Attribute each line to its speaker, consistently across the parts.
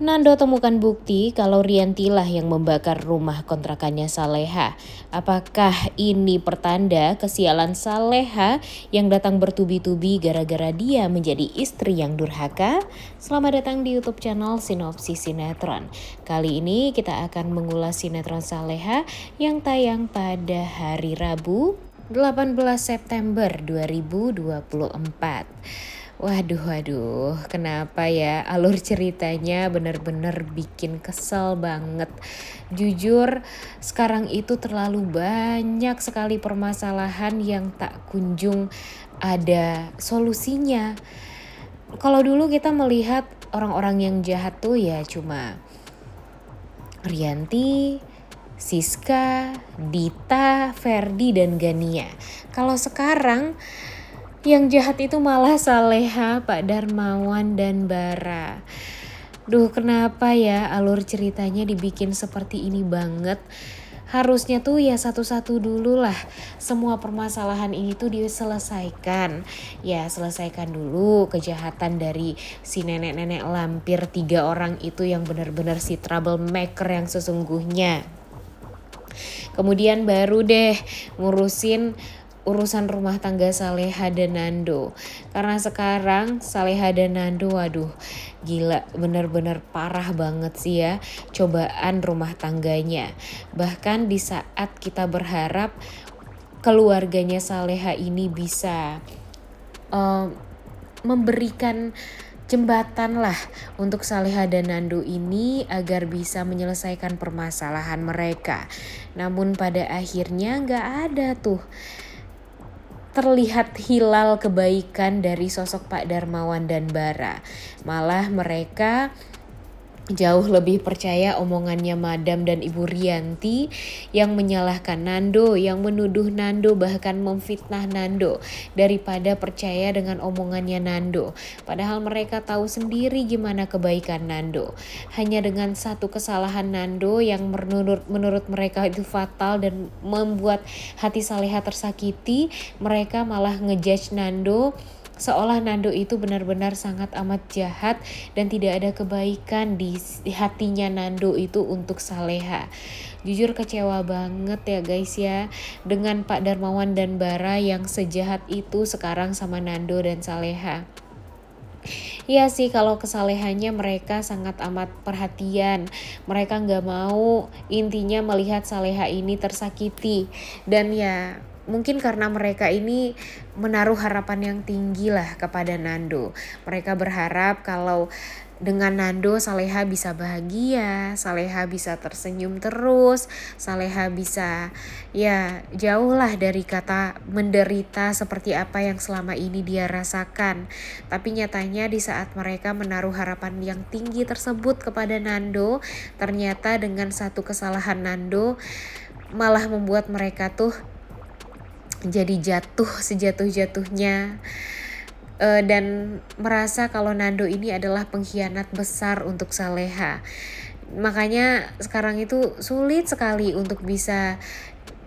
Speaker 1: Nando temukan bukti kalau Riantilah yang membakar rumah kontrakannya Saleha. Apakah ini pertanda kesialan Saleha yang datang bertubi-tubi gara-gara dia menjadi istri yang durhaka? Selamat datang di YouTube channel Sinopsis Sinetron. Kali ini kita akan mengulas sinetron Saleha yang tayang pada hari Rabu 18 September 2024. Waduh, waduh, kenapa ya alur ceritanya bener-bener bikin kesel banget. Jujur, sekarang itu terlalu banyak sekali permasalahan yang tak kunjung ada solusinya. Kalau dulu kita melihat orang-orang yang jahat tuh ya cuma Rianti, Siska, Dita, Ferdi, dan Gania. Kalau sekarang yang jahat itu malah Saleha, Pak Darmawan, dan Bara. Duh kenapa ya alur ceritanya dibikin seperti ini banget. Harusnya tuh ya satu-satu dulu lah semua permasalahan ini tuh diselesaikan. Ya selesaikan dulu kejahatan dari si nenek-nenek lampir tiga orang itu yang benar-benar si troublemaker yang sesungguhnya. Kemudian baru deh ngurusin urusan rumah tangga Saleha dan Nando. Karena sekarang Saleha dan Nando waduh gila bener-bener parah banget sih ya cobaan rumah tangganya. Bahkan di saat kita berharap keluarganya Saleha ini bisa um, memberikan jembatan lah untuk Saleha dan Nando ini agar bisa menyelesaikan permasalahan mereka. Namun pada akhirnya nggak ada tuh terlihat hilal kebaikan dari sosok Pak Darmawan dan Bara. Malah mereka jauh lebih percaya omongannya Madam dan Ibu Rianti yang menyalahkan Nando, yang menuduh Nando bahkan memfitnah Nando daripada percaya dengan omongannya Nando. Padahal mereka tahu sendiri gimana kebaikan Nando. Hanya dengan satu kesalahan Nando yang menurut menurut mereka itu fatal dan membuat hati Saleha tersakiti, mereka malah ngejudge Nando seolah Nando itu benar-benar sangat amat jahat dan tidak ada kebaikan di, hatinya Nando itu untuk Saleha. Jujur kecewa banget ya guys ya dengan Pak Darmawan dan Bara yang sejahat itu sekarang sama Nando dan Saleha. Iya sih kalau kesalehannya mereka sangat amat perhatian Mereka nggak mau intinya melihat saleha ini tersakiti Dan ya mungkin karena mereka ini menaruh harapan yang tinggi lah kepada Nando. Mereka berharap kalau dengan Nando Saleha bisa bahagia, Saleha bisa tersenyum terus, Saleha bisa ya jauh lah dari kata menderita seperti apa yang selama ini dia rasakan. Tapi nyatanya di saat mereka menaruh harapan yang tinggi tersebut kepada Nando, ternyata dengan satu kesalahan Nando malah membuat mereka tuh jadi jatuh sejatuh-jatuhnya uh, dan merasa kalau Nando ini adalah pengkhianat besar untuk Saleha. Makanya sekarang itu sulit sekali untuk bisa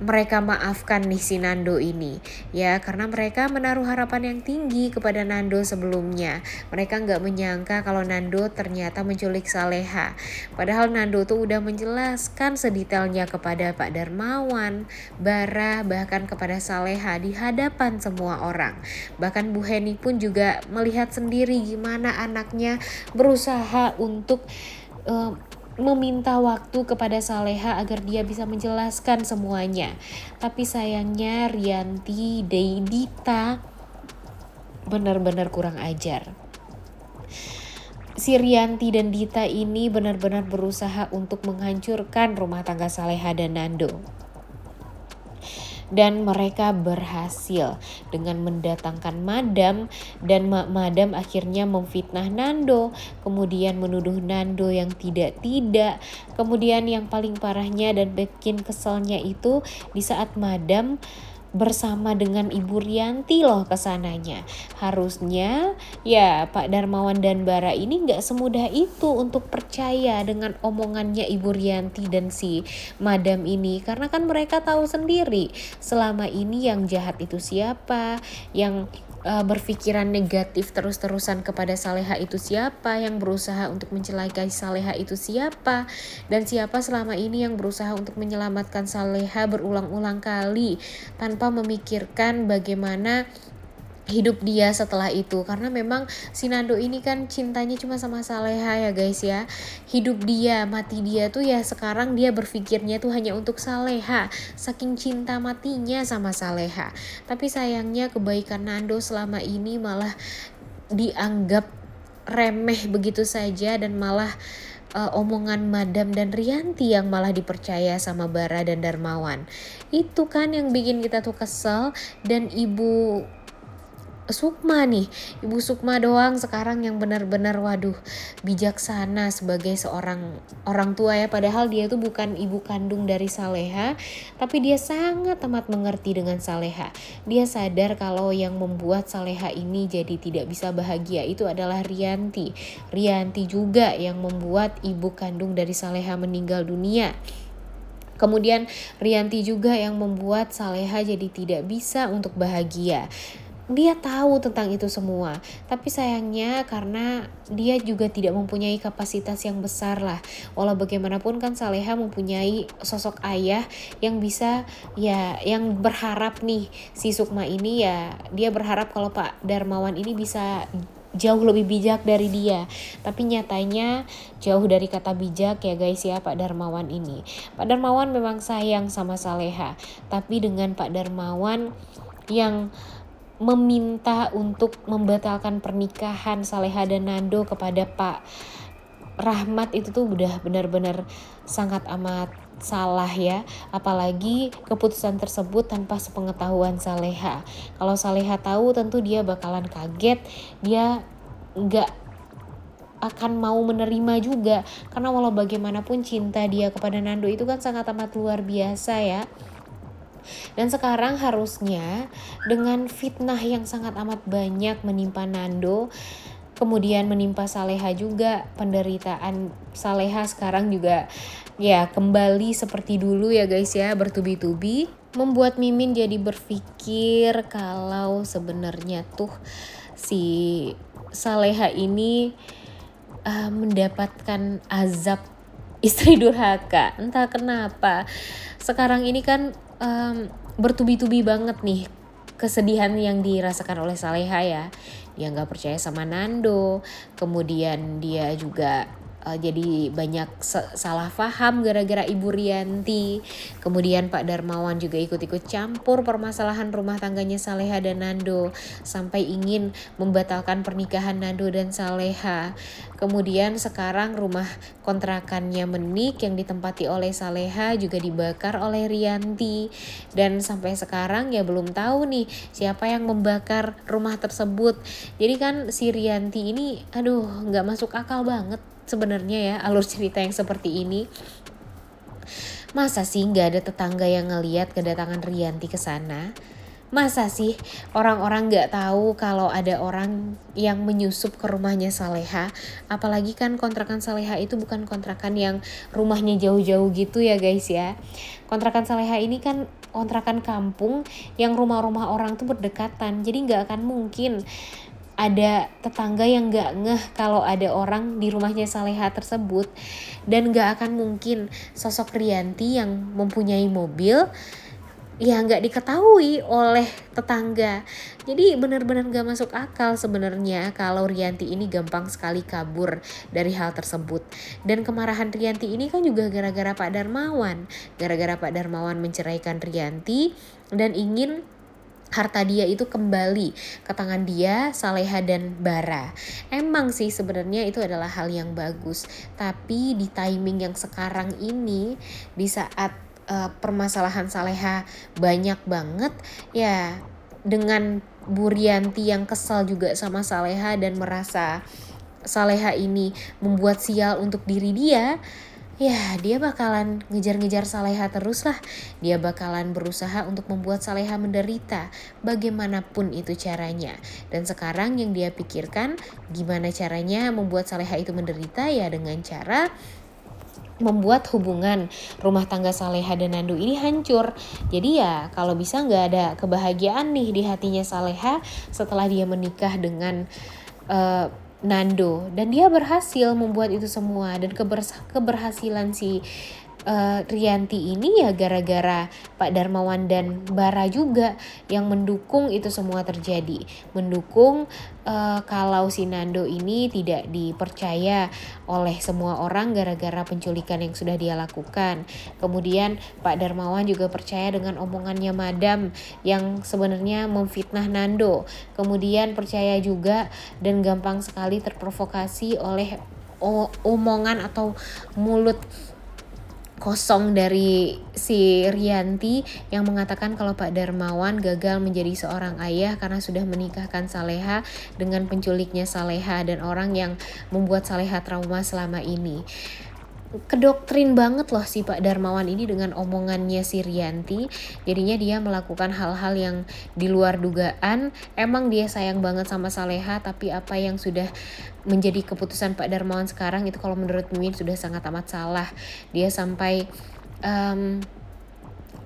Speaker 1: mereka maafkan nih si Nando ini ya karena mereka menaruh harapan yang tinggi kepada Nando sebelumnya mereka nggak menyangka kalau Nando ternyata menculik Saleha padahal Nando tuh udah menjelaskan sedetailnya kepada Pak Darmawan Bara bahkan kepada Saleha di hadapan semua orang bahkan Bu Heni pun juga melihat sendiri gimana anaknya berusaha untuk eh, meminta waktu kepada Saleha agar dia bisa menjelaskan semuanya. Tapi sayangnya Rianti, Deidita benar-benar kurang ajar. Si Rianti dan Dita ini benar-benar berusaha untuk menghancurkan rumah tangga Saleha dan Nando dan mereka berhasil dengan mendatangkan madam dan ma madam akhirnya memfitnah Nando, kemudian menuduh Nando yang tidak-tidak. Kemudian yang paling parahnya dan bikin keselnya itu di saat madam bersama dengan Ibu Rianti loh kesananya. Harusnya ya Pak Darmawan dan Bara ini nggak semudah itu untuk percaya dengan omongannya Ibu Rianti dan si Madam ini. Karena kan mereka tahu sendiri selama ini yang jahat itu siapa, yang uh, berpikiran negatif terus-terusan kepada Saleha itu siapa, yang berusaha untuk mencelakai Saleha itu siapa, dan siapa selama ini yang berusaha untuk menyelamatkan Saleha berulang-ulang kali tanpa memikirkan bagaimana hidup dia setelah itu karena memang Sinando ini kan cintanya cuma sama Saleha ya guys ya hidup dia mati dia tuh ya sekarang dia berpikirnya tuh hanya untuk Saleha saking cinta matinya sama Saleha tapi sayangnya kebaikan Nando selama ini malah dianggap remeh begitu saja dan malah uh, omongan Madam dan Rianti yang malah dipercaya sama Bara dan Darmawan. Itu kan yang bikin kita tuh kesel dan ibu Sukma nih, Ibu Sukma doang sekarang yang benar-benar waduh bijaksana sebagai seorang orang tua ya padahal dia tuh bukan ibu kandung dari Saleha, tapi dia sangat amat mengerti dengan Saleha. Dia sadar kalau yang membuat Saleha ini jadi tidak bisa bahagia itu adalah Rianti. Rianti juga yang membuat ibu kandung dari Saleha meninggal dunia. Kemudian Rianti juga yang membuat Saleha jadi tidak bisa untuk bahagia dia tahu tentang itu semua, tapi sayangnya karena dia juga tidak mempunyai kapasitas yang besar lah. Walau bagaimanapun kan Saleha mempunyai sosok ayah yang bisa ya yang berharap nih si Sukma ini ya dia berharap kalau Pak Darmawan ini bisa jauh lebih bijak dari dia. Tapi nyatanya jauh dari kata bijak ya guys ya Pak Darmawan ini. Pak Darmawan memang sayang sama Saleha, tapi dengan Pak Darmawan yang meminta untuk membatalkan pernikahan Saleha dan Nando kepada Pak Rahmat itu tuh udah benar-benar sangat amat salah ya apalagi keputusan tersebut tanpa sepengetahuan Saleha kalau Saleha tahu tentu dia bakalan kaget dia nggak akan mau menerima juga karena walau bagaimanapun cinta dia kepada Nando itu kan sangat amat luar biasa ya dan sekarang harusnya dengan fitnah yang sangat amat banyak menimpa Nando, kemudian menimpa Saleha juga penderitaan Saleha sekarang juga ya kembali seperti dulu ya guys ya bertubi-tubi membuat Mimin jadi berpikir kalau sebenarnya tuh si Saleha ini uh, mendapatkan azab istri durhaka entah kenapa sekarang ini kan um, bertubi-tubi banget nih kesedihan yang dirasakan oleh Saleha ya. Dia nggak percaya sama Nando, kemudian dia juga uh, jadi banyak salah paham gara-gara Ibu Rianti. Kemudian Pak Darmawan juga ikut-ikut campur permasalahan rumah tangganya Saleha dan Nando sampai ingin membatalkan pernikahan Nando dan Saleha. Kemudian sekarang rumah kontrakannya Menik yang ditempati oleh Saleha juga dibakar oleh Rianti dan sampai sekarang ya belum tahu nih siapa yang membakar rumah tersebut. Jadi kan si Rianti ini aduh nggak masuk akal banget sebenarnya ya alur cerita yang seperti ini. Masa sih nggak ada tetangga yang ngeliat kedatangan Rianti ke sana? Masa sih orang-orang nggak tahu kalau ada orang yang menyusup ke rumahnya Saleha? Apalagi kan kontrakan Saleha itu bukan kontrakan yang rumahnya jauh-jauh gitu ya guys ya. Kontrakan Saleha ini kan kontrakan kampung yang rumah-rumah orang tuh berdekatan. Jadi nggak akan mungkin ada tetangga yang gak ngeh kalau ada orang di rumahnya Saleha tersebut dan gak akan mungkin sosok Rianti yang mempunyai mobil ya nggak diketahui oleh tetangga jadi benar-benar gak masuk akal sebenarnya kalau Rianti ini gampang sekali kabur dari hal tersebut dan kemarahan Rianti ini kan juga gara-gara Pak Darmawan gara-gara Pak Darmawan menceraikan Rianti dan ingin harta dia itu kembali ke tangan dia Saleha dan Bara. Emang sih sebenarnya itu adalah hal yang bagus, tapi di timing yang sekarang ini di saat uh, permasalahan Saleha banyak banget ya dengan Burianti yang kesal juga sama Saleha dan merasa Saleha ini membuat sial untuk diri dia ya dia bakalan ngejar-ngejar Saleha terus lah. Dia bakalan berusaha untuk membuat Saleha menderita bagaimanapun itu caranya. Dan sekarang yang dia pikirkan gimana caranya membuat Saleha itu menderita ya dengan cara membuat hubungan rumah tangga Saleha dan Nandu ini hancur. Jadi ya kalau bisa nggak ada kebahagiaan nih di hatinya Saleha setelah dia menikah dengan uh, Nando dan dia berhasil membuat itu semua dan keberhasilan si uh, Rianti ini ya gara-gara Pak Darmawan dan Bara juga yang mendukung itu semua terjadi, mendukung uh, kalau si Nando ini tidak dipercaya oleh semua orang gara-gara penculikan yang sudah dia lakukan. Kemudian Pak Darmawan juga percaya dengan omongannya Madam yang sebenarnya memfitnah Nando. Kemudian percaya juga dan gampang sekali terprovokasi oleh omongan atau mulut kosong dari si Rianti yang mengatakan kalau Pak Darmawan gagal menjadi seorang ayah karena sudah menikahkan Saleha dengan penculiknya Saleha dan orang yang membuat Saleha trauma selama ini kedoktrin banget loh si Pak Darmawan ini dengan omongannya si Rianti jadinya dia melakukan hal-hal yang di luar dugaan emang dia sayang banget sama Saleha tapi apa yang sudah menjadi keputusan Pak Darmawan sekarang itu kalau menurut Mimin sudah sangat amat salah dia sampai um,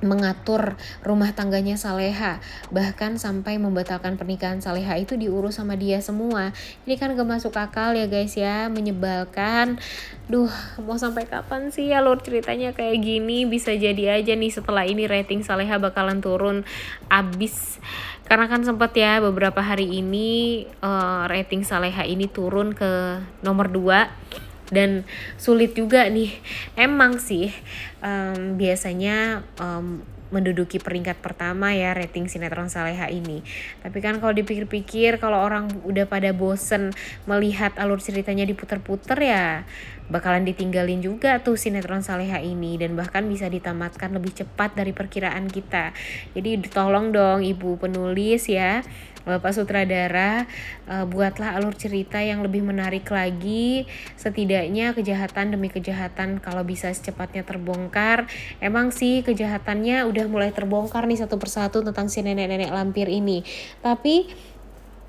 Speaker 1: mengatur rumah tangganya Saleha bahkan sampai membatalkan pernikahan Saleha itu diurus sama dia semua ini kan gak masuk akal ya guys ya menyebalkan duh mau sampai kapan sih ya lor ceritanya kayak gini bisa jadi aja nih setelah ini rating Saleha bakalan turun abis karena kan sempat ya beberapa hari ini uh, rating Saleha ini turun ke nomor 2 dan sulit juga nih emang sih um, biasanya um, menduduki peringkat pertama ya rating sinetron Saleha ini. Tapi kan kalau dipikir-pikir kalau orang udah pada bosen melihat alur ceritanya diputer-puter ya bakalan ditinggalin juga tuh sinetron Saleha ini dan bahkan bisa ditamatkan lebih cepat dari perkiraan kita. Jadi tolong dong ibu penulis ya Bapak sutradara eh, buatlah alur cerita yang lebih menarik lagi setidaknya kejahatan demi kejahatan kalau bisa secepatnya terbongkar. Emang sih kejahatannya udah udah mulai terbongkar nih satu persatu tentang si nenek-nenek lampir ini. Tapi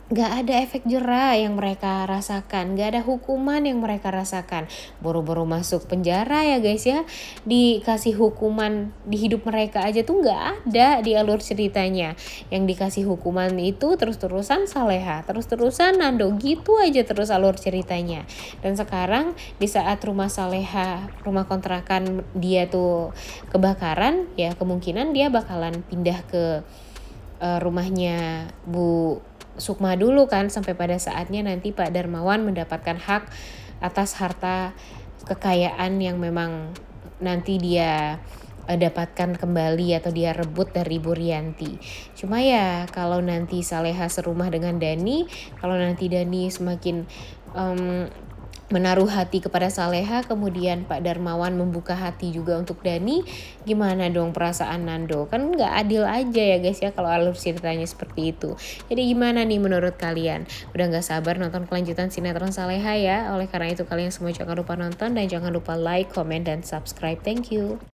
Speaker 1: gak ada efek jerah yang mereka rasakan, gak ada hukuman yang mereka rasakan. Boro-boro masuk penjara ya guys ya, dikasih hukuman di hidup mereka aja tuh gak ada di alur ceritanya. Yang dikasih hukuman itu terus-terusan Saleha, terus-terusan Nando gitu aja terus alur ceritanya. Dan sekarang di saat rumah Saleha, rumah kontrakan dia tuh kebakaran, ya kemungkinan dia bakalan pindah ke eh, rumahnya Bu Sukma dulu kan sampai pada saatnya nanti Pak Darmawan mendapatkan hak atas harta kekayaan yang memang nanti dia eh, dapatkan kembali atau dia rebut dari burianti Cuma ya kalau nanti Saleha serumah dengan Dani, kalau nanti Dani semakin um, menaruh hati kepada Saleha, kemudian Pak Darmawan membuka hati juga untuk Dani. Gimana dong perasaan Nando? Kan nggak adil aja ya guys ya kalau alur ceritanya seperti itu. Jadi gimana nih menurut kalian? Udah nggak sabar nonton kelanjutan sinetron Saleha ya? Oleh karena itu kalian semua jangan lupa nonton dan jangan lupa like, comment, dan subscribe. Thank you.